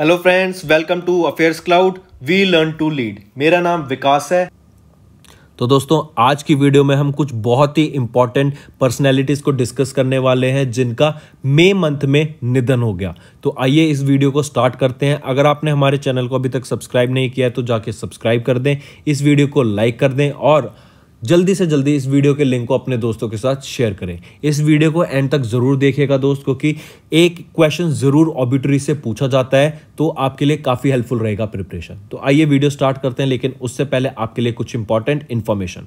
hello friends welcome to affairs cloud we learn to lead मेरा नाम विकास है तो दोस्तों आज की वीडियो में हम कुछ बहुत ही इंपॉर्टेंट पर्सनैलिटीज़ को डिस्कस करने वाले हैं जिनका मे मंथ में निधन हो गया तो आइए इस वीडियो को स्टार्ट करते हैं अगर आपने हमारे चैनल को अभी तक सब्सक्राइब नहीं किया है तो जाके सब्सक्राइब कर दें इस वीडियो को लाइक कर दें और जल्दी से जल्दी इस वीडियो के लिंक को अपने दोस्तों के साथ शेयर करें इस वीडियो को एंड तक ज़रूर देखिएगा दोस्त क्योंकि एक क्वेश्चन ज़रूर ऑबिटरी से पूछा जाता है तो आपके लिए काफ़ी हेल्पफुल रहेगा प्रिपरेशन तो आइए वीडियो स्टार्ट करते हैं लेकिन उससे पहले आपके लिए कुछ important information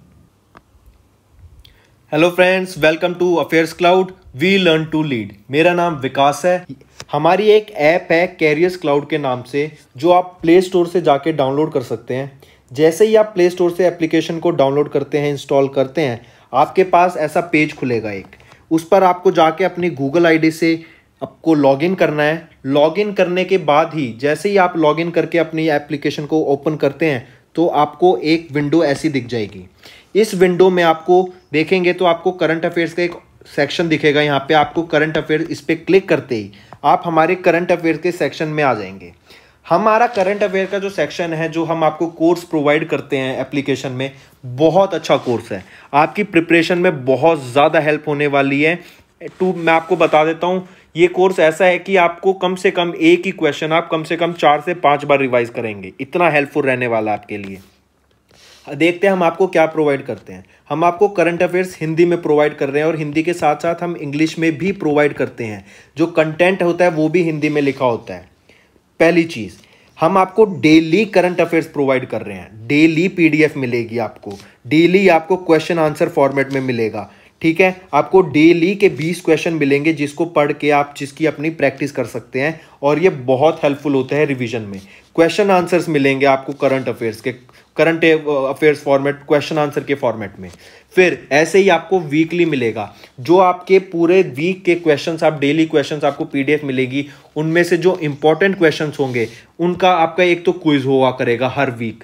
hello friends welcome to affairs cloud we learn to lead मेरा नाम विकास है हमारी एक ऐप है कैरियर्स क्लाउड के नाम से जो आप प्ले स्टोर से जाके डाउनलोड कर सकते हैं जैसे ही आप प्ले स्टोर से एप्लीकेशन को डाउनलोड करते हैं इंस्टॉल करते हैं आपके पास ऐसा पेज खुलेगा एक उस पर आपको जाके अपनी गूगल आईडी से आपको लॉगिन करना है लॉगिन करने के बाद ही जैसे ही आप लॉगिन करके अपनी एप्लीकेशन को ओपन करते हैं तो आपको एक विंडो ऐसी दिख जाएगी इस विंडो में आपको देखेंगे तो आपको करंट अफेयर्स का एक सेक्शन दिखेगा यहाँ पे आपको करंट अफेयर इस पर क्लिक करते ही आप हमारे करंट अफेयर्स के सेक्शन में आ जाएंगे हमारा करंट अफेयर का जो सेक्शन है जो हम आपको कोर्स प्रोवाइड करते हैं एप्लीकेशन में बहुत अच्छा कोर्स है आपकी प्रिपरेशन में बहुत ज़्यादा हेल्प होने वाली है टू मैं आपको बता देता हूँ ये कोर्स ऐसा है कि आपको कम से कम एक ही क्वेश्चन आप कम से कम चार से पाँच बार रिवाइज करेंगे इतना हेल्पफुल रहने वाला आपके लिए देखते हैं हम आपको क्या प्रोवाइड करते हैं हम आपको करंट अफेयर्स हिंदी में प्रोवाइड कर रहे हैं और हिंदी के साथ साथ हम इंग्लिश में भी प्रोवाइड करते हैं जो कंटेंट होता है वो भी हिंदी में लिखा होता है पहली चीज़ हम आपको डेली करंट अफेयर्स प्रोवाइड कर रहे हैं डेली पीडीएफ मिलेगी आपको डेली आपको क्वेश्चन आंसर फॉर्मेट में मिलेगा ठीक है आपको डेली के 20 क्वेश्चन मिलेंगे जिसको पढ़ के आप जिसकी अपनी प्रैक्टिस कर सकते हैं और ये बहुत हेल्पफुल होते हैं रिवीजन में क्वेश्चन आंसर्स मिलेंगे आपको करंट अफेयर्स के current affairs format question answer के फॉर्मेट में फिर ऐसे ही आपको वीकली मिलेगा जो आपके पूरे वीक के क्वेश्चन आप डेली क्वेश्चन आपको पीडीएफ मिलेगी उनमें से जो इंपॉर्टेंट क्वेश्चन होंगे उनका आपका एक तो क्विज हुआ करेगा हर वीक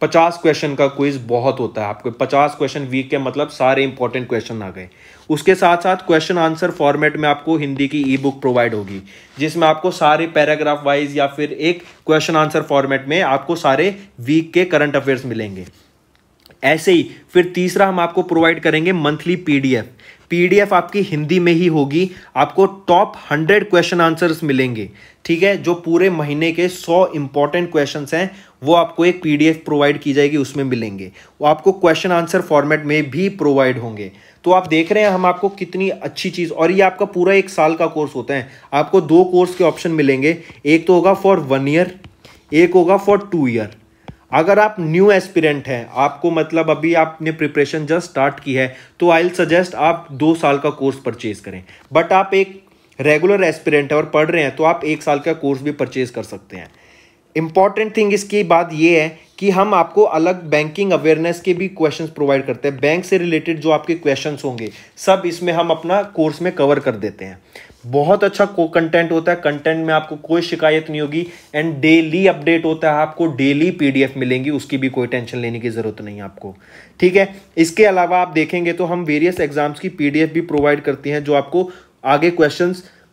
पचास क्वेश्चन का क्विज बहुत होता है आपको पचास क्वेश्चन वीक के मतलब सारे इंपॉर्टेंट क्वेश्चन आ गए उसके साथ साथ क्वेश्चन आंसर फॉर्मेट में आपको हिंदी की ई बुक प्रोवाइड होगी जिसमें आपको सारे पैराग्राफ वाइज या फिर एक क्वेश्चन आंसर फॉर्मेट में आपको सारे वीक के करंट अफेयर्स मिलेंगे ऐसे ही फिर तीसरा हम आपको प्रोवाइड करेंगे मंथली पीडीएफ पीडीएफ आपकी हिंदी में ही होगी आपको टॉप हंड्रेड क्वेश्चन आंसर्स मिलेंगे ठीक है जो पूरे महीने के सौ इंपॉर्टेंट क्वेश्चन हैं वो आपको एक पीडीएफ प्रोवाइड की जाएगी उसमें मिलेंगे वो आपको क्वेश्चन आंसर फॉर्मेट में भी प्रोवाइड होंगे तो आप देख रहे हैं हम आपको कितनी अच्छी चीज़ और ये आपका पूरा एक साल का कोर्स होता है आपको दो कोर्स के ऑप्शन मिलेंगे एक तो होगा फॉर वन ईयर एक होगा फॉर टू ईयर अगर आप न्यू एस्पिरेंट हैं आपको मतलब अभी आपने प्रिपरेशन जस्ट स्टार्ट की है तो आई सजेस्ट आप दो साल का कोर्स परचेज करें बट आप एक रेगुलर एस्पिरेंट है और पढ़ रहे हैं तो आप एक साल का कोर्स भी परचेज कर सकते हैं इम्पॉर्टेंट थिंग इसकी बात ये है कि हम आपको अलग बैंकिंग अवेयरनेस के भी क्वेश्चंस प्रोवाइड करते हैं बैंक से रिलेटेड जो आपके क्वेश्चंस होंगे सब इसमें हम अपना कोर्स में कवर कर देते हैं बहुत अच्छा कंटेंट होता है कंटेंट में आपको कोई शिकायत नहीं होगी एंड डेली अपडेट होता है आपको डेली पीडीएफ मिलेंगी उसकी भी कोई टेंशन लेने की ज़रूरत नहीं है आपको ठीक है इसके अलावा आप देखेंगे तो हम वेरियस एग्जाम्स की पीडीएफ भी प्रोवाइड करते हैं जो आपको आगे क्वेश्चंस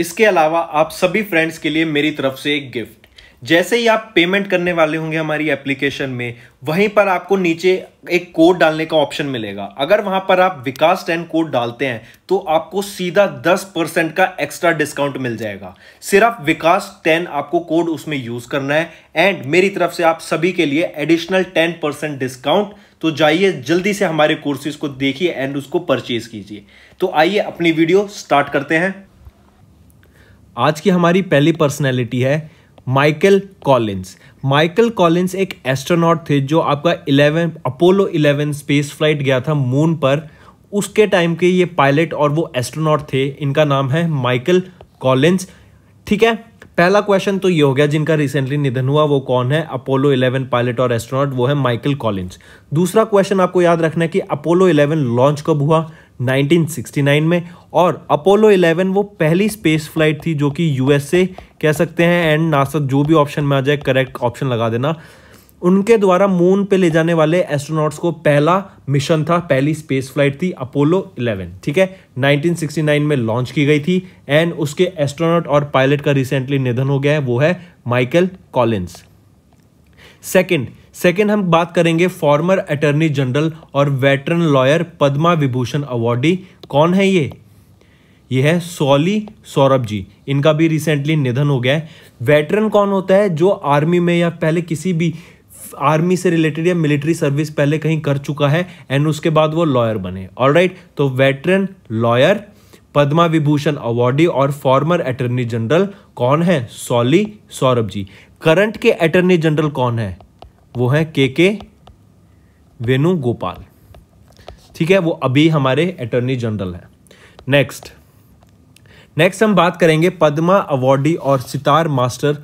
इसके अलावा आप सभी फ्रेंड्स के लिए मेरी तरफ से एक गिफ्ट जैसे ही आप पेमेंट करने वाले होंगे हमारी एप्लीकेशन में वहीं पर आपको नीचे एक कोड डालने का ऑप्शन मिलेगा अगर वहां पर आप विकास टेन कोड डालते हैं तो आपको सीधा 10 परसेंट का एक्स्ट्रा डिस्काउंट मिल जाएगा सिर्फ विकास टेन आपको कोड उसमें यूज करना है एंड मेरी तरफ से आप सभी के लिए एडिशनल टेन परसेंट डिस्काउंट तो जाइए जल्दी से हमारे कोर्सेज को देखिए एंड उसको परचेज कीजिए तो आइए अपनी वीडियो स्टार्ट करते हैं आज की हमारी पहली पर्सनैलिटी है माइकल कॉलिंस माइकल कॉलिंस एक एस्ट्रोनॉट थे जो आपका 11 अपोलो 11 स्पेस फ्लाइट गया था मून पर उसके टाइम के ये पायलट और वो एस्ट्रोनॉट थे इनका नाम है माइकल कॉलिंस ठीक है पहला क्वेश्चन तो ये हो गया जिनका रिसेंटली निधन हुआ वो कौन है अपोलो 11 पायलट और एस्ट्रोनॉट वो है माइकल कॉलिंस दूसरा क्वेश्चन आपको याद रखना है कि अपोलो 11 लॉन्च कब हुआ 1969 में और अपोलो 11 वो पहली स्पेस फ्लाइट थी जो कि यूएसए कह सकते हैं एंड नासा जो भी ऑप्शन में आ जाए करेक्ट ऑप्शन लगा देना उनके द्वारा मून पे ले जाने वाले एस्ट्रोनॉट्स को पहला मिशन था पहली स्पेस फ्लाइट थी अपोलो 11 ठीक है 1969 में लॉन्च की गई थी एंड उसके एस्ट्रोनॉट और पायलट का रिसेंटली निधन हो गया है वो है माइकल कॉलिन्स सेकंड सेकेंड हम बात करेंगे फॉर्मर अटर्नी जनरल और veteran lawyer Padma Vibhushan awardee कौन है ये यह है सोली सौरभ जी इनका भी रिसेंटली निधन हो गया है वेटरन कौन होता है जो आर्मी में या पहले किसी भी आर्मी से रिलेटेड या मिलिट्री सर्विस पहले कहीं कर चुका है एंड उसके बाद वो लॉयर बने ऑल राइट तो veteran lawyer Padma Vibhushan awardee और फॉर्मर अटर्नी जनरल कौन है सोली सौरभ जी करंट के अटर्नी जनरल कौन है वो है के के वेणुगोपाल ठीक है वो अभी हमारे अटॉर्नी जनरल हैं नेक्स्ट नेक्स्ट हम बात करेंगे पद्मा अवार्डी और सितार मास्टर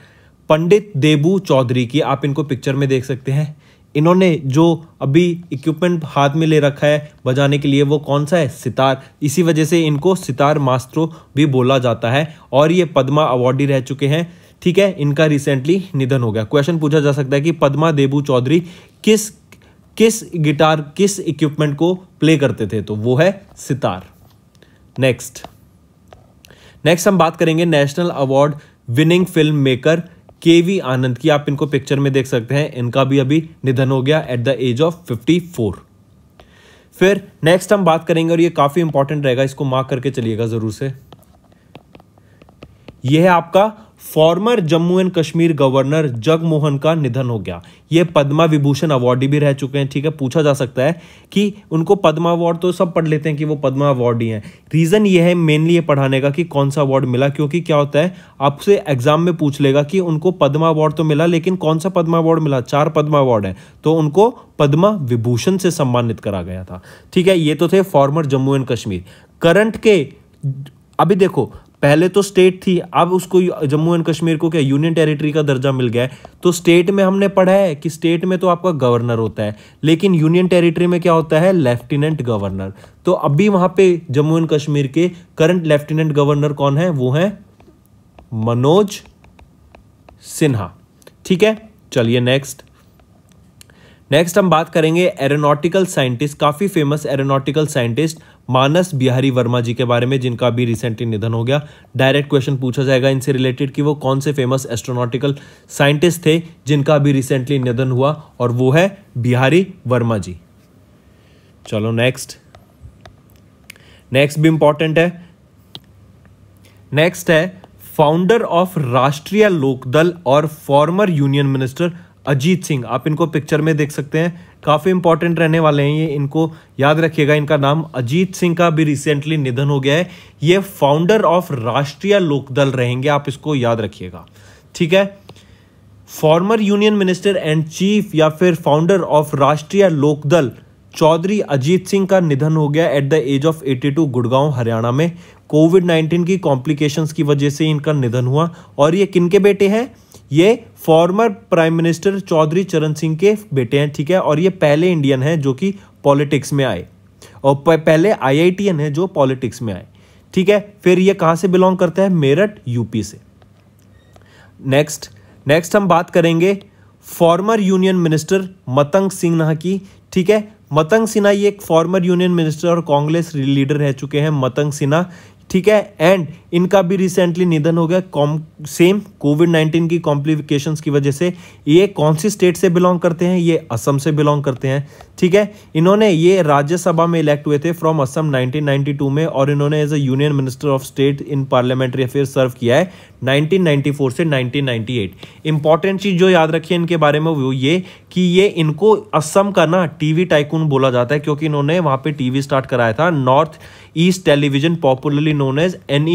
पंडित देबू चौधरी की आप इनको पिक्चर में देख सकते हैं इन्होंने जो अभी इक्विपमेंट हाथ में ले रखा है बजाने के लिए वो कौन सा है सितार इसी वजह से इनको सितार मास्टरों भी बोला जाता है और ये पद्मा अवार्डी रह चुके हैं ठीक है इनका रिसेंटली निधन हो गया क्वेश्चन पूछा जा सकता है कि पद्मा देबू चौधरी किस किस गिटार किस इक्विपमेंट को प्ले करते थे तो वो है सितार नेक्स्ट नेक्स्ट हम बात करेंगे national award winning film maker K V Anand की आप इनको पिक्चर में देख सकते हैं इनका भी अभी निधन हो गया at the age of fifty four फिर नेक्स्ट हम बात करेंगे और ये काफ़ी इंपॉर्टेंट रहेगा इसको मार्क करके चलिएगा ज़रूर से यह है आपका former Jammu and Kashmir governor Jagmohan का निधन हो गया ये पद्मा विभूषण अवार्डी भी रह चुके हैं ठीक है पूछा जा सकता है कि उनको पद्मा अवार्ड तो सब पढ़ लेते हैं कि वो पद्मा अवार्डी हैं रीज़न ये है मेनली ये पढ़ाने का कि कौन सा अवार्ड मिला क्योंकि क्या होता है आपसे एग्जाम में पूछ लेगा कि उनको पद्मा अवार्ड तो मिला लेकिन कौन सा पद्मा अवार्ड मिला चार पद्मा अवार्ड है तो उनको पद्मा विभूषण से सम्मानित करा गया था ठीक है ये तो थे former Jammu and Kashmir current के अभी देखो पहले तो स्टेट थी अब उसको जम्मू एंड कश्मीर को क्या यूनियन टेरिटरी का दर्जा मिल गया है तो स्टेट में हमने पढ़ा है कि स्टेट में तो आपका गवर्नर होता है लेकिन यूनियन टेरिटरी में क्या होता है लेफ्टिनेंट गवर्नर तो अभी वहां पे जम्मू एंड कश्मीर के करंट लेफ्टिनेंट गवर्नर कौन है वो है मनोज सिन्हा ठीक है चलिए नेक्स्ट नेक्स्ट हम बात करेंगे एरोनॉटिकल साइंटिस्ट काफ़ी famous aeronautical scientist Manas Bihari Verma ji के बारे में जिनका अभी रिसेंटली निधन हो गया डायरेक्ट क्वेश्चन पूछा जाएगा इनसे रिलेटेड कि वो कौन से फेमस एस्ट्रोनॉटिकल साइंटिस्ट थे जिनका अभी रिसेंटली निधन हुआ और वो है बिहारी वर्मा जी चलो नेक्स्ट नेक्स्ट भी इंपॉर्टेंट है नेक्स्ट है फाउंडर ऑफ राष्ट्रीय लोकदल और former union minister Ajit Singh आप इनको पिक्चर में देख सकते हैं काफ़ी इंपॉर्टेंट रहने वाले हैं ये इनको याद रखिएगा इनका नाम अजीत सिंह का भी रिसेंटली निधन हो गया है ये फाउंडर ऑफ राष्ट्रीय लोकदल रहेंगे आप इसको याद रखिएगा ठीक है former union minister and chief या फिर फाउंडर ऑफ राष्ट्रीय लोकदल चौधरी अजीत सिंह का निधन हो गया at the age of 82 Gurgaon Haryana में कोविड 19 की कॉम्प्लिकेशंस की वजह से इनका निधन हुआ और ये किनके बेटे हैं ये फॉर्मर प्राइम मिनिस्टर चौधरी चरण सिंह के बेटे हैं ठीक है और ये पहले इंडियन हैं जो कि पॉलिटिक्स में आए और पहले आईआईटीएन है जो पॉलिटिक्स में आए ठीक है फिर ये कहाँ से बिलोंग करते हैं मेरठ यूपी से नेक्स्ट नेक्स्ट हम बात करेंगे former union minister Matang Sinha की ठीक है मतंग सिन्हा ये एक फॉर्मर यूनियन मिनिस्टर और कांग्रेस लीडर रह चुके हैं मतंग सिन्हा ठीक है एंड इनका भी रिसेंटली निधन हो गया कॉम सेम कोविड नाइन्टीन की कॉम्प्लिकेशंस की वजह से ये कौन सी स्टेट से बिलोंग करते हैं ये असम से बिलोंग करते हैं ठीक है इन्होंने ये राज्यसभा में इलेक्ट हुए थे फ्रॉम असम 1992 में और इन्होंने as a union minister of state in parliamentary affair serve किया है 1994 से 1998 इंपॉर्टेंट चीज जो याद रखिए इनके बारे में वो ये कि ये इनको असम का ना टीवी टाइकून बोला जाता है क्योंकि इन्होंने वहां पे टीवी स्टार्ट कराया था north east television popularly known as N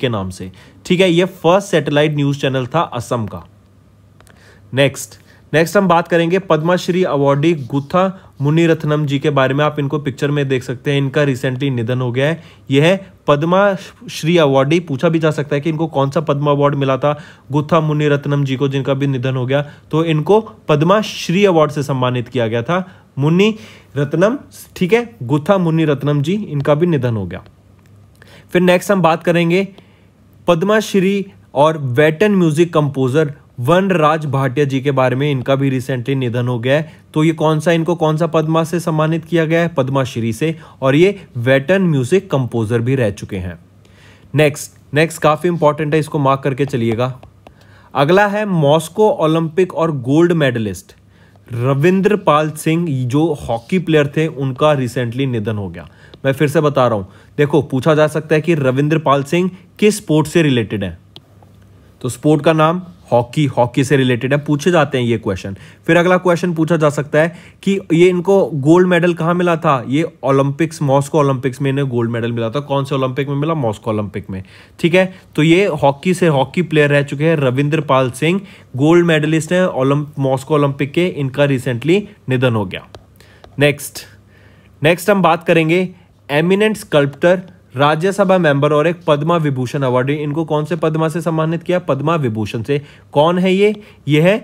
के नाम से ठीक है ये फर्स्ट सेटेलाइट न्यूज चैनल था असम का नेक्स्ट नेक्स्ट हम बात करेंगे पद्माश्री अवार्डी गुथा मुन्नी रत्नम जी के बारे में आप इनको पिक्चर में देख सकते हैं इनका रिसेंटली निधन हो गया है यह पद्मा श्री अवार्ड ही पूछा भी जा सकता है कि इनको कौन सा पद्मा अवार्ड मिला था गुत्था मुन्नी रत्नम जी को जिनका भी निधन हो गया तो इनको पद्मा श्री अवार्ड से सम्मानित किया गया था मुन्नी रत्नम ठीक है गुत्था मुन्नी रत्नम जी इनका भी निधन हो गया फिर नेक्स्ट हम बात करेंगे पद्माश्री और veteran music composer Vanraj Bhatia ji के बारे में इनका भी रिसेंटली निधन हो गया है तो ये कौन सा इनको कौन सा पद्मा से सम्मानित किया गया है पद्माश्री से और ये वेटन म्यूजिक कंपोजर भी रह चुके हैं नेक्स्ट नेक्स्ट काफ़ी इंपॉर्टेंट है इसको मार्क करके चलिएगा अगला है मॉस्को ओलंपिक और गोल्ड मेडलिस्ट रविंद्र पाल सिंह जो हॉकी प्लेयर थे उनका रिसेंटली निधन हो गया मैं फिर से बता रहा हूं देखो पूछा जा सकता है कि रविंद्र पाल सिंह किस स्पोर्ट से रिलेटेड है तो स्पोर्ट का नाम हॉकी हॉकी से रिलेटेड है पूछे जाते हैं ये क्वेश्चन फिर अगला क्वेश्चन पूछा जा सकता है कि ये इनको गोल्ड मेडल कहाँ मिला था ये ओलंपिक्स मॉस्को ओलंपिक्स में इन्हें गोल्ड मेडल मिला था कौन से ओलंपिक में मिला मॉस्को ओलंपिक में ठीक है तो ये हॉकी से हॉकी प्लेयर रह चुके हैं रविंद्र पाल सिंह गोल्ड मेडलिस्ट हैं मॉस्को ओलंपिक के इनका रिसेंटली निधन हो गया नेक्स्ट नेक्स्ट हम बात करेंगे एमिनेंट स्कल्प्टर राज्यसभा मेंबर और एक पद्मा विभूषण अवार्ड इनको कौन से पद्मा से सम्मानित किया पद्मा विभूषण से कौन है ये ये है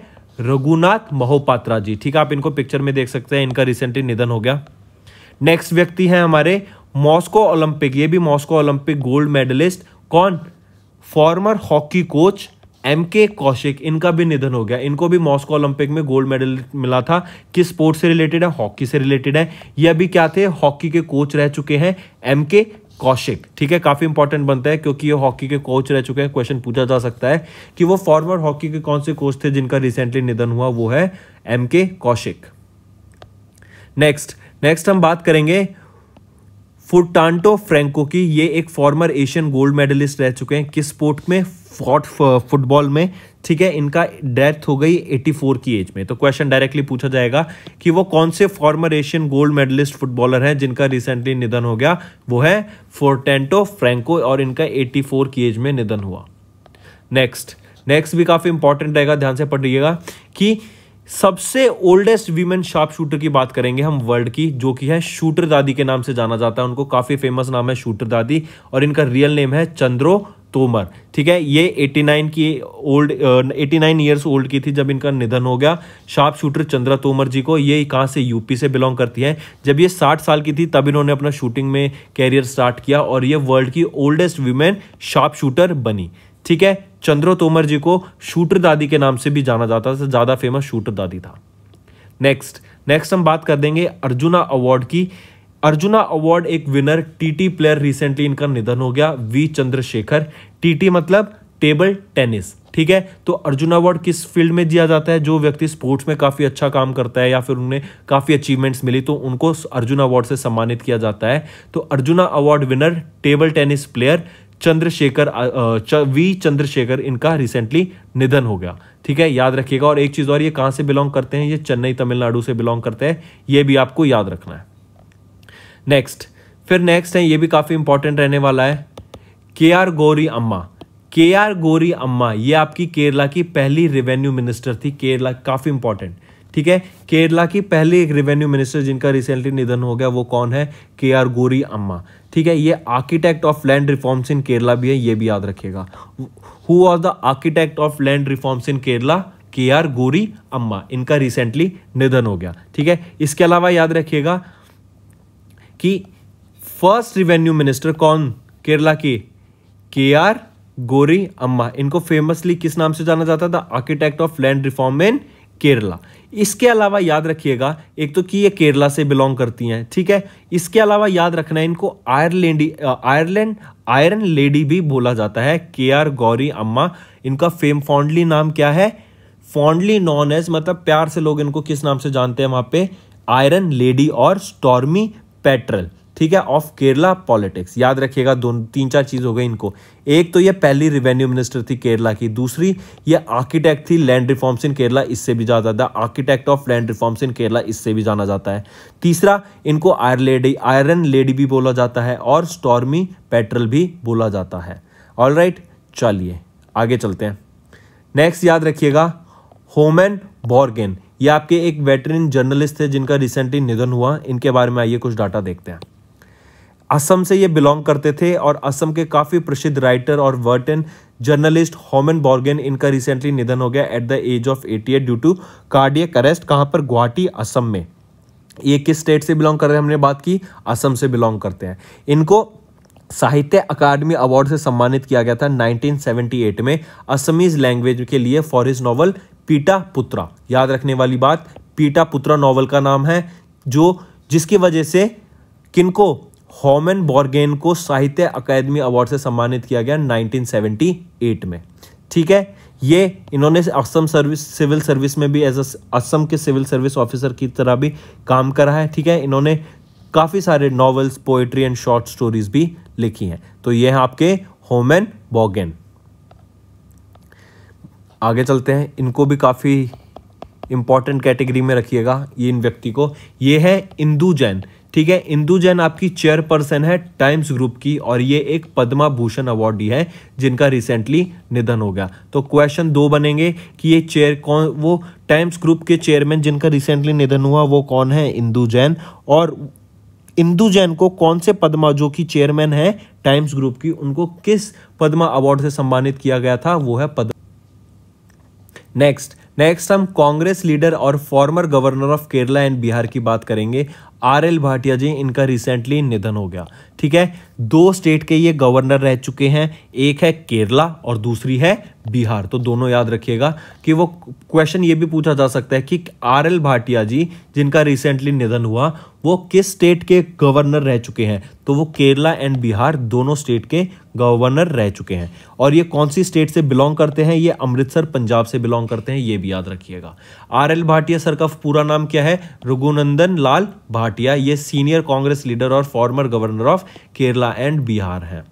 रघुनाथ महोपात्रा जी ठीक है आप इनको पिक्चर में देख सकते हैं इनका रिसेंटली निधन हो गया नेक्स्ट व्यक्ति है हमारे मॉस्को ओलंपिक ये भी मॉस्को ओलंपिक गोल्ड मेडलिस्ट कौन former hockey coach M K Kaushik इनका भी निधन हो गया इनको भी मॉस्को ओलंपिक में गोल्ड मेडल मिला था किस स्पोर्ट से रिलेटेड है हॉकी से रिलेटेड है ये अभी क्या थे हॉकी के कोच रह चुके हैं एम के कौशिक ठीक है काफ़ी इंपॉर्टेंट बनता है क्योंकि ये हॉकी के कोच रह चुके हैं क्वेश्चन पूछा जा सकता है कि वो फॉरवर्ड हॉकी के कौन से कोच थे जिनका रिसेंटली निधन हुआ वो है M K Kaushik next next हम बात करेंगे फुटांटो फ्रेंको की ये एक फॉर्मर एशियन गोल्ड मेडलिस्ट रह चुके हैं किस स्पोर्ट में फॉट फुटबॉल uh, में ठीक है इनका डेथ हो गई 84 की एज में तो क्वेश्चन डायरेक्टली पूछा जाएगा कि वो कौन से former Asian gold medalist footballer हैं जिनका रिसेंटली निधन हो गया वो है फोर्टेंटो फ्रेंको और इनका 84 की एज में निधन हुआ नेक्स्ट नेक्स्ट भी काफ़ी इंपॉर्टेंट रहेगा ध्यान से पढ़िएगा कि सबसे ओल्डेस्ट वीमेन शार्प शूटर की बात करेंगे हम वर्ल्ड की जो कि है शूटर दादी के नाम से जाना जाता है उनको काफ़ी फेमस नाम है शूटर दादी और इनका रियल नेम है चंद्रो तोमर ठीक है ये 89 की old eighty nine years old की थी जब इनका निधन हो गया शार्प शूटर चंद्रा तोमर जी को ये कहाँ से यूपी से बिलोंग करती है जब ये 60 साल की थी तब इन्होंने अपना शूटिंग में कैरियर स्टार्ट किया और ये वर्ल्ड की ओल्डेस्ट वीमेन शार्प शूटर बनी ठीक है चंद्रो तोमर जी को शूटर दादी के नाम से भी जाना जाता था ज़्यादा फेमस शूटर दादी था नेक्स्ट नेक्स्ट हम बात कर देंगे अर्जुना अवार्ड की अर्जुना अवार्ड एक विनर टीटी प्लेयर रिसेंटली इनका निधन हो गया वी चंद्रशेखर टीटी मतलब टेबल टेनिस ठीक है तो अर्जुन अवार्ड किस फील्ड में दिया जाता है जो व्यक्ति स्पोर्ट्स में काफ़ी अच्छा काम करता है या फिर उन्हें काफ़ी अचीवमेंट्स मिली तो उनको अर्जुन अवार्ड से सम्मानित किया जाता है तो Arjuna award winner table tennis player Chandrasekhar V Chandrasekhar इनका रिसेंटली निधन हो गया ठीक है याद रखिएगा और एक चीज़ और ये कहां से बिलोंग करते हैं ये चेन्नई तमिलनाडु से बिलोंग करते हैं ये भी आपको याद रखना है नेक्स्ट फिर नेक्स्ट है ये भी काफ़ी इंपॉर्टेंट रहने वाला है के आर गौरी अम्मा के आर गौरी अम्मा ये आपकी केरला की पहली रेवेन्यू मिनिस्टर थी केरला काफ़ी इंपॉर्टेंट ठीक है केरला की पहली एक रेवेन्यू मिनिस्टर जिनका रिसेंटली निधन हो गया वो कौन है के आर गोरी अम्मा ठीक है ये architect of land reforms in Kerala भी है ये भी याद रखिएगा who are the architect of land reforms in Kerala K R गोरी अम्मा इनका रिसेंटली निधन हो गया ठीक है इसके अलावा याद रखिएगा कि फर्स्ट रिवेन्यू मिनिस्टर कौन केरला की के आर गोरी अम्मा इनको फेमसली किस नाम से जाना जाता था architect of land reform in Kerala इसके अलावा याद रखिएगा एक तो कि ये केरला से बिलोंग करती हैं ठीक है इसके अलावा याद रखना है इनको आयरलैंडी आयरलैंड आयरन लेडी भी बोला जाता है के आर गौरी अम्मा इनका फेम फॉन्डली नाम क्या है फॉन्डली नॉन एज मतलब प्यार से लोग इनको किस नाम से जानते हैं वहाँ पे आयरन लेडी और स्टॉर्मी पेट्रल ठीक है ऑफ केरला पॉलिटिक्स याद रखिएगा दोनों तीन चार चीज़ हो गई इनको एक तो ये पहली रिवेन्यू मिनिस्टर थी केरला की दूसरी ये आर्किटेक्ट थी लैंड रिफॉर्म्स इन केरला इससे भी ज्यादा जाता architect of land reforms in Kerala इससे भी जाना जाता है तीसरा इनको आयर लेडी आयरन लेडी भी बोला जाता है और स्टॉर्मी पेट्रल भी बोला जाता है ऑल राइट चलिए आगे चलते हैं नेक्स्ट याद रखिएगा होमन बॉर्गेन ये आपके एक वेटरिन जर्नलिस्ट थे जिनका रिसेंटली निधन हुआ इनके बारे में आइए कुछ डाटा देखते हैं असम से ये बिलोंग करते थे और असम के काफ़ी प्रसिद्ध राइटर और वर्टन जर्नलिस्ट होमन बॉर्गेन इनका रिसेंटली निधन हो गया at the age of eighty due to cardiac arrest कहाँ पर गुवाहाटी असम में ये किस स्टेट से बिलोंग कर रहे हैं हमने बात की असम से बिलोंग करते हैं इनको साहित्य अकादमी अवार्ड से सम्मानित किया गया था 1978 में असमीज लैंग्वेज के लिए फॉर इज नॉवल पीटा पुत्रा याद रखने वाली बात पीटा पुत्रा नॉवल का नाम है जो जिसकी वजह से किनको हॉमन बॉर्गेन को साहित्य अकादमी अवार्ड से सम्मानित किया गया 1978 में ठीक है ये इन्होंने असम सर्विस सिविल सर्विस में भी एज असम के सिविल सर्विस ऑफिसर की तरह भी काम करा है ठीक है इन्होंने काफ़ी सारे novels poetry and short stories भी लिखी हैं तो ये हैं आपके होमेन बॉगेन आगे चलते हैं इनको भी काफ़ी इंपॉर्टेंट कैटेगरी में रखिएगा ये इन व्यक्ति को ये है इंदू जैन ठीक है इंदू जैन आपकी चेयरपर्सन है टाइम्स ग्रुप की और ये एक पद्मा भूषण अवार्डी है जिनका रिसेंटली निधन हो गया तो क्वेश्चन दो बनेंगे कि ये चेयर कौन वो टाइम्स ग्रुप के चेयरमैन जिनका रिसेंटली निधन हुआ वो कौन है इंदु जैन और इंदु जैन को कौन से पद्मा जो कि चेयरमैन है टाइम्स ग्रुप की उनको किस पद्मा अवार्ड से सम्मानित किया गया था वो है पद्म नेक्स्ट नेक्स्ट हम कांग्रेस लीडर और former governor of Kerala and Bihar की बात करेंगे आर एल भाटिया जी इनका रिसेंटली निधन हो गया ठीक है दो स्टेट के ये गवर्नर रह चुके हैं एक है केरला और दूसरी है बिहार तो दोनों याद रखिएगा कि वो क्वेश्चन ये भी पूछा जा सकता है कि आर एल भाटिया जी जिनका रिसेंटली निधन हुआ वो किस स्टेट के गवर्नर रह चुके हैं तो वो केरला एंड बिहार दोनों स्टेट के गवर्नर रह चुके हैं और ये कौन सी स्टेट से बिलोंग करते हैं ये अमृतसर पंजाब से बिलोंग करते हैं ये भी याद रखिएगा आर एल भाटिया सर का पूरा नाम क्या है रघुनंदन लाल भाटिया भाटिया ये सीनियर कांग्रेस लीडर और former governor of Kerala and Bihar हैं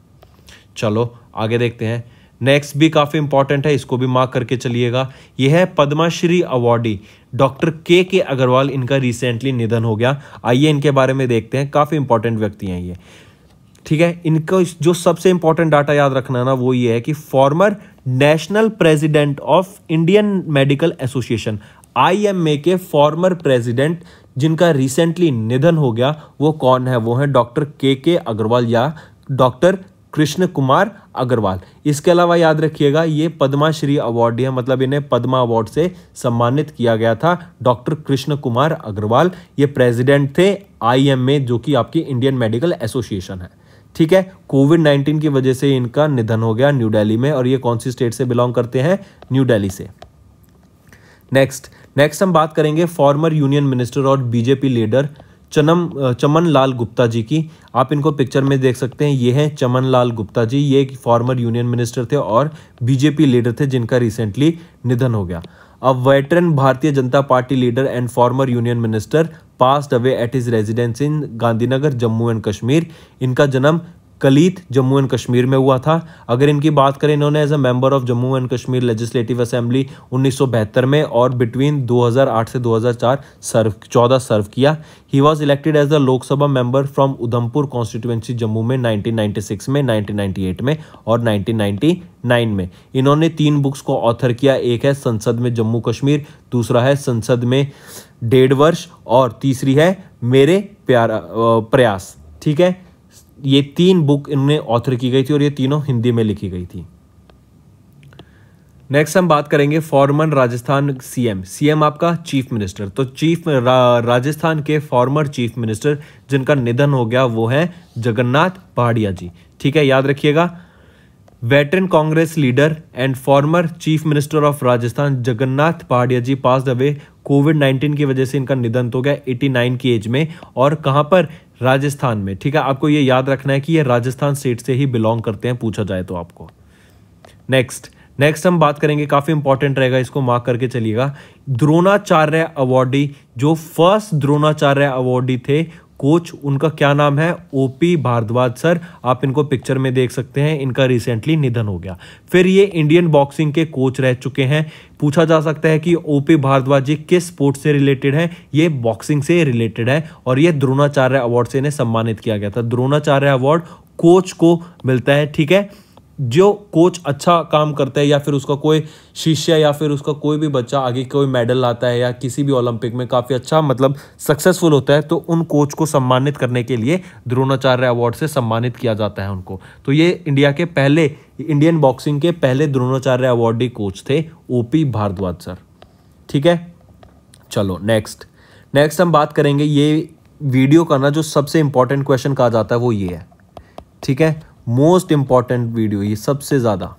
चलो आगे देखते हैं नेक्स्ट भी काफ़ी इंपॉर्टेंट है इसको भी मार्क करके चलिएगा यह है पद्माश्री अवार्डी डॉक्टर के के अग्रवाल इनका रिसेंटली निधन हो गया आइए इनके बारे में देखते हैं काफ़ी इंपॉर्टेंट व्यक्ति हैं ये ठीक है इनको जो सबसे इंपॉर्टेंट डाटा याद रखना ना वो ये है कि former national president of Indian medical association IMA के फॉर्मर प्रेसिडेंट जिनका रिसेंटली निधन हो गया वो कौन है वो है डॉक्टर के के अग्रवाल या डॉक्टर कृष्ण कुमार अग्रवाल इसके अलावा याद रखिएगा ये पद्माश्री अवार्ड है मतलब इन्हें पद्मा अवार्ड से सम्मानित किया गया था डॉक्टर कृष्ण कुमार अग्रवाल ये प्रेसिडेंट थे आईएमए जो कि आपकी इंडियन मेडिकल एसोसिएशन है ठीक है कोविड 19 की वजह से इनका निधन हो गया न्यू दिल्ली में और ये कौन सी स्टेट से बिलोंग करते हैं न्यू डेली से नेक्स्ट नेक्स्ट हम बात करेंगे फॉर्मर यूनियन मिनिस्टर और बीजेपी लीडर चनम चमन लाल गुप्ता जी की आप इनको पिक्चर में देख सकते हैं ये हैं चमन लाल गुप्ता जी ये एक फॉर्मर यूनियन मिनिस्टर थे और बीजेपी लीडर थे जिनका रिसेंटली निधन हो गया अब veteran Bharatiya Janata party leader and former union minister passed away at his residence in Gandhinagar Jammu and Kashmir इनका जन्म कलीत जम्मू एंड कश्मीर में हुआ था अगर इनकी बात करें इन्होंने as a member of Jammu and Kashmir legislative assembly उन्नीस में और बिटवीन 2008 से 2004 सर्व 14 सर्व किया he was elected as the Lok Sabha member from Udhampur constituency Jammu में 1996 में 1998 में और 1999 में इन्होंने तीन बुक्स को ऑथर किया एक है संसद में जम्मू कश्मीर दूसरा है संसद में डेढ़ वर्ष और तीसरी है मेरे प्यारा प्रयास ठीक है ये तीन बुक इनने ऑथर की गई थी और ये तीनों हिंदी में लिखी गई थी नेक्स्ट हम बात करेंगे फॉर्मर राजस्थान सीएम सीएम आपका चीफ मिनिस्टर तो चीफ रा, राजस्थान के फॉर्मर चीफ मिनिस्टर जिनका निधन हो गया वो है जगन्नाथ पहाड़िया जी ठीक है याद रखिएगा veteran Congress leader and former chief minister of Rajasthan Jagannath Pahadia ji pass away Covid 19 की वजह से इनका निधन तो गया 89 की एज में और कहाँ पर राजस्थान में ठीक है आपको ये याद रखना है कि ये राजस्थान स्टेट से ही बिलोंग करते हैं पूछा जाए तो आपको नेक्स्ट नेक्स्ट हम बात करेंगे काफ़ी इंपॉर्टेंट रहेगा इसको मार्क करके चलिएगा द्रोणाचार्य अवार्डी जो फर्स्ट द्रोणाचार्य अवार्डी थे कोच उनका क्या नाम है ओपी भारद्वाज सर आप इनको पिक्चर में देख सकते हैं इनका रिसेंटली निधन हो गया फिर ये इंडियन बॉक्सिंग के कोच रह चुके हैं पूछा जा सकता है कि ओपी भारद्वाज जी किस स्पोर्ट से रिलेटेड है ये बॉक्सिंग से रिलेटेड है और ये द्रोणाचार्य अवार्ड से इन्हें सम्मानित किया गया था द्रोणाचार्य अवार्ड कोच को मिलता है ठीक है जो कोच अच्छा काम करता है या फिर उसका कोई शिष्य या फिर उसका कोई भी बच्चा आगे कोई मेडल लाता है या किसी भी ओलंपिक में काफ़ी अच्छा मतलब सक्सेसफुल होता है तो उन कोच को सम्मानित करने के लिए द्रोणाचार्य अवार्ड से सम्मानित किया जाता है उनको तो ये इंडिया के पहले इंडियन बॉक्सिंग के पहले द्रोणाचार्य अवार्डी कोच थे ओ भारद्वाज सर ठीक है चलो नेक्स्ट नेक्स्ट हम बात करेंगे ये वीडियो का ना जो सबसे इंपॉर्टेंट क्वेश्चन कहा जाता है वो ये है ठीक है मोस्ट इंपॉर्टेंट वीडियो ये सबसे ज़्यादा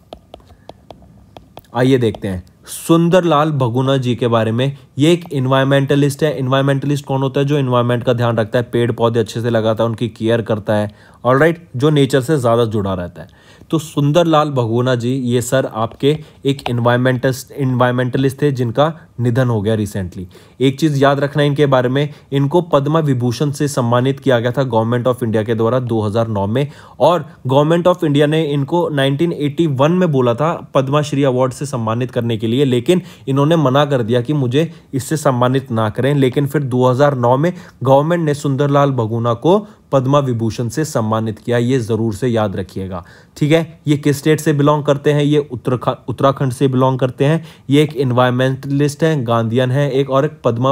आइए देखते हैं सुंदरलाल भगुना जी के बारे में ये एक इन्वायरमेंटलिस्ट है इन्वायरमेंटलिस्ट कौन होता है जो इन्वायरमेंट का ध्यान रखता है पेड़ पौधे अच्छे से लगाता है उनकी केयर करता है और राइट जो नेचर से ज़्यादा जुड़ा रहता है तो सुंदरलाल भगुना जी ये सर आपके एक इन्वायरमेंटस्ट इन्वायरमेंटलिस्ट थे जिनका निधन हो गया रिसेंटली एक चीज याद रखना इनके बारे में इनको पद्म विभूषण से सम्मानित किया गया था गवर्नमेंट ऑफ इंडिया के द्वारा 2009 में और गवर्नमेंट ऑफ इंडिया ने इनको 1981 में बोला था पद्माश्री अवार्ड से सम्मानित करने के लिए लेकिन इन्होंने मना कर दिया कि मुझे इससे सम्मानित ना करें लेकिन फिर 2009 में गवर्नमेंट ने सुंदरलाल बगुना को पद्मा विभूषण से सम्मानित किया ये ज़रूर से याद रखिएगा ठीक है ये किस स्टेट से बिलोंग करते हैं ये उत्तराखंड उत्तराखंड से बिलोंग करते हैं ये एक इन्वायरमेंटलिस्ट है हैं गांधीयन हैं एक और एक पद्मा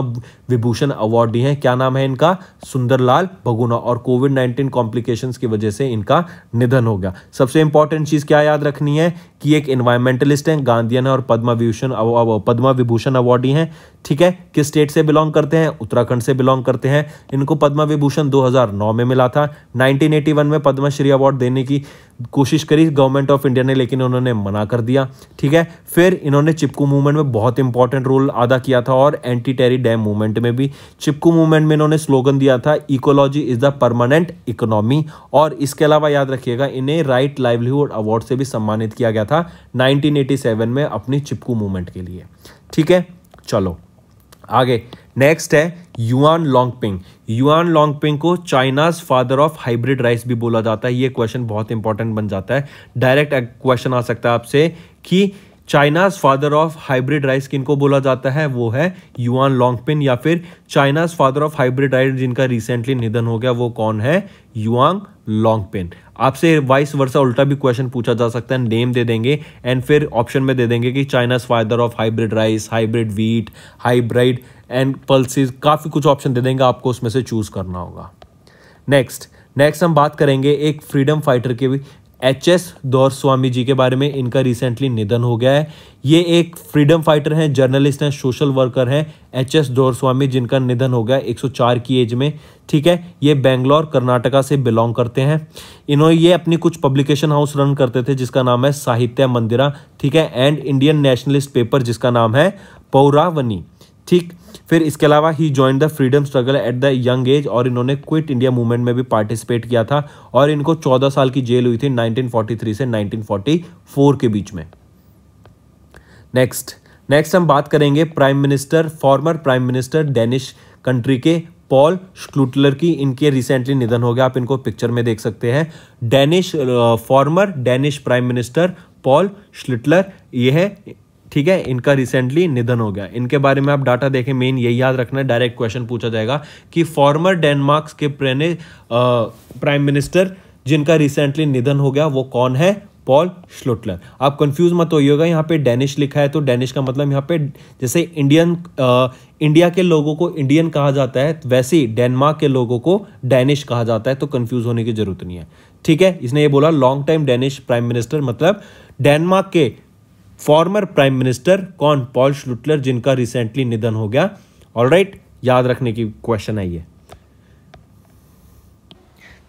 विभूषण अवार्डी हैं क्या नाम है इनका सुंदरलाल भगुना और कोविड नाइन्टीन कॉम्प्लिकेशंस की वजह से इनका निधन हो गया सबसे इंपॉर्टेंट चीज़ क्या याद रखनी है कि एक इन्वायरमेंटलिस्ट हैं गांधीन है और पद्मा विभूषण पद्मा विभूषण अवार्डी हैं ठीक है किस स्टेट से बिलोंग करते हैं उत्तराखंड से बिलोंग करते हैं इनको पद्मा विभूषण 2009 में मिला था 1981 में पद्मश्री अवार्ड देने की कोशिश करी गवर्नमेंट ऑफ इंडिया ने लेकिन उन्होंने मना कर दिया ठीक है फिर इन्होंने चिपकू मूवमेंट में बहुत इंपॉर्टेंट रोल अदा किया था और एंटी टेरी डैम मूवमेंट में भी चिपकू मूवमेंट में इन्होंने स्लोगन दिया था ecology is the permanent economy और इसके अलावा याद रखिएगा इन्हें राइट लाइवलीहुड अवार्ड से भी सम्मानित किया गया था 1987 में अपनी चिपकू मूवमेंट के लिए ठीक है चलो आगे नेक्स्ट है युआन लॉन्गपिंग युआन लॉन्गपिंग को China's father of hybrid rice भी बोला जाता है ये क्वेश्चन बहुत इंपॉर्टेंट बन जाता है डायरेक्ट क्वेश्चन आ सकता है आपसे कि China's father of hybrid rice किनको बोला जाता है वो है युआन लॉन्गपिन या फिर China's father of hybrid rice जिनका रिसेंटली निधन हो गया वो कौन है युआंग लॉन्गपिन आपसे वाइस वर्षा उल्टा भी क्वेश्चन पूछा जा सकता है नेम दे देंगे एंड फिर ऑप्शन में दे देंगे कि China's father of hybrid rice hybrid wheat hybrid and pulses काफ़ी कुछ ऑप्शन दे देंगे आपको उसमें से चूज़ करना होगा नेक्स्ट नेक्स्ट हम बात करेंगे एक फ्रीडम फाइटर के भी एच एस दौर स्वामी जी के बारे में इनका रिसेंटली निधन हो गया है ये एक फ्रीडम फाइटर हैं जर्नलिस्ट हैं सोशल वर्कर हैं एच एस दौर स्वामी जिनका निधन हो गया 104 की एज में ठीक है ये बेंगलोर कर्नाटका से बिलोंग करते हैं इन्होंने ये अपनी कुछ पब्लिकेशन हाउस रन करते थे जिसका नाम है साहित्य मंदिरा ठीक है एंड इंडियन नेशनलिस्ट पेपर जिसका नाम है पौरावनी ठीक फिर इसके अलावा he join the freedom struggle at the young age और इन्होंने क्विट इंडिया मूवमेंट में भी पार्टिसिपेट किया था और इनको 14 साल की जेल हुई थी 1943 से 1944 के बीच में नेक्स्ट नेक्स्ट हम बात करेंगे prime minister former prime minister Danish country के पॉल श्लूटलर की इनके रिसेंटली निधन हो गया आप इनको पिक्चर में देख सकते हैं Danish former Danish prime minister Poul Schluter यह ठीक है इनका रिसेंटली निधन हो गया इनके बारे में आप डाटा देखें मेन ये याद रखना डायरेक्ट क्वेश्चन पूछा जाएगा कि फॉर्मर डेनमार्क के प्राइम मिनिस्टर जिनका रिसेंटली निधन हो गया वो कौन है पॉल श्लोटलर आप कंफ्यूज मत होइएगा यहाँ पे डेनिश लिखा है तो डेनिश का मतलब यहाँ पे जैसे इंडियन आ, इंडिया के लोगों को इंडियन कहा जाता है वैसे ही डेनमार्क के लोगों को डेनिश कहा जाता है तो कंफ्यूज होने की जरूरत नहीं है ठीक है इसने ये बोला long time Danish prime minister मतलब डेनमार्क के फॉर्मर प्राइम मिनिस्टर कौन पॉल श्लुटलर जिनका रिसेंटली निधन हो गया ऑलराइट right, याद रखने की क्वेश्चन है ये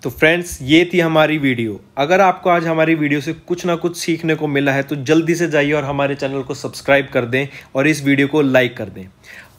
तो फ्रेंड्स ये थी हमारी वीडियो अगर आपको आज हमारी वीडियो से कुछ ना कुछ सीखने को मिला है तो जल्दी से जाइए और हमारे चैनल को सब्सक्राइब कर दें और इस वीडियो को लाइक कर दें